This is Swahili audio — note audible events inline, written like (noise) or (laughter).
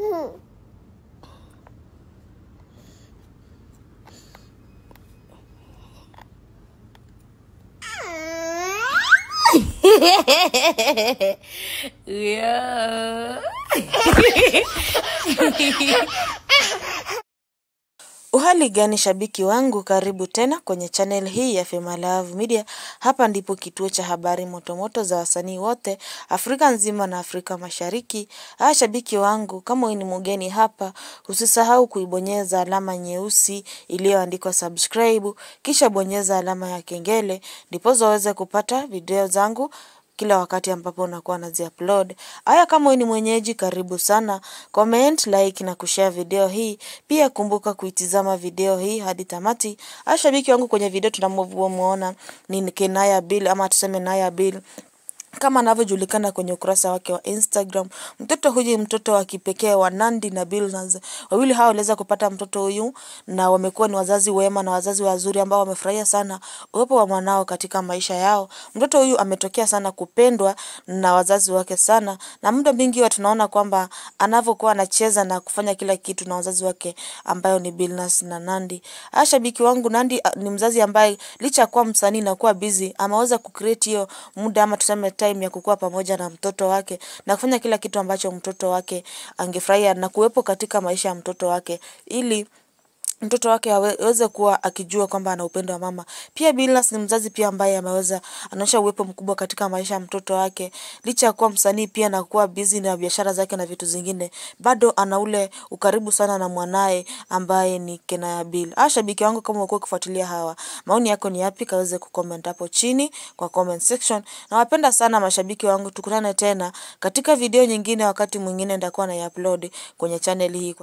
うん (laughs) うや (laughs) Hali gani shabiki wangu, karibu tena kwenye channel hii ya Fema Love Media. Hapa ndipo kituo cha habari motomoto za wasanii wote Afrika nzima na Afrika Mashariki. Ah, shabiki wangu, kama wewe ni mgeni hapa, usisahau kuibonyeza alama nyeusi iliyoandikwa subscribe, kisha bonyeza alama ya kengele ndipo uweze kupata video zangu kila wakati ambapo unakuwa upload. Haya, kama ni mwenyeji, karibu sana. Comment, like na kushare video hii. Pia kumbuka kuitizama video hii hadi tamati. Ashabiki wangu kwenye video tunamuona ni Kenaya Bill ama tuseme Naya Bill kama anavyojulikana kwenye ukurasa wake wa Instagram, mtoto huyu mtoto wa kipekee wa Nandi na Billnass. Wawili hao waliweza kupata mtoto huyu na wamekuwa ni wazazi wema na wazazi wazuri ambao wamefurahia sana uwepo wa mwanao katika maisha yao. Mtoto huyu ametokea sana kupendwa na wazazi wake sana, na muda mwingi tunaona kwamba anavyokuwa anacheza na kufanya kila kitu na wazazi wake ambayo ni Billnass na Nandi. Ashabiki ah, wangu Nandi ah, ni mzazi ambaye licha kuwa msanii na kuwa busy ameweza kucreate hiyo muda ama tuseme time ya kukua pamoja na mtoto wake na kufanya kila kitu ambacho mtoto wake angefurahia na kuwepo katika maisha ya mtoto wake ili mtoto wake aweze kuwa akijua kwamba ana upendo wa mama. Pia Billnass ni mzazi pia ambaye ameweza anaonyesha uwepo mkubwa katika maisha ya mtoto wake, licha ya kuwa msanii pia na kuwa busy na biashara zake na vitu zingine, bado ana ule ukaribu sana na mwanaye ambaye ni Kenaya Bill. Ah, shabiki wangu, kama uko kufuatilia hawa, maoni yako ni yapi? Kaweze kucomment hapo chini kwa comment section. Nawapenda sana mashabiki wangu, tukutane tena katika video nyingine, wakati mwingine nitakuwa na upload kwenye channel hii.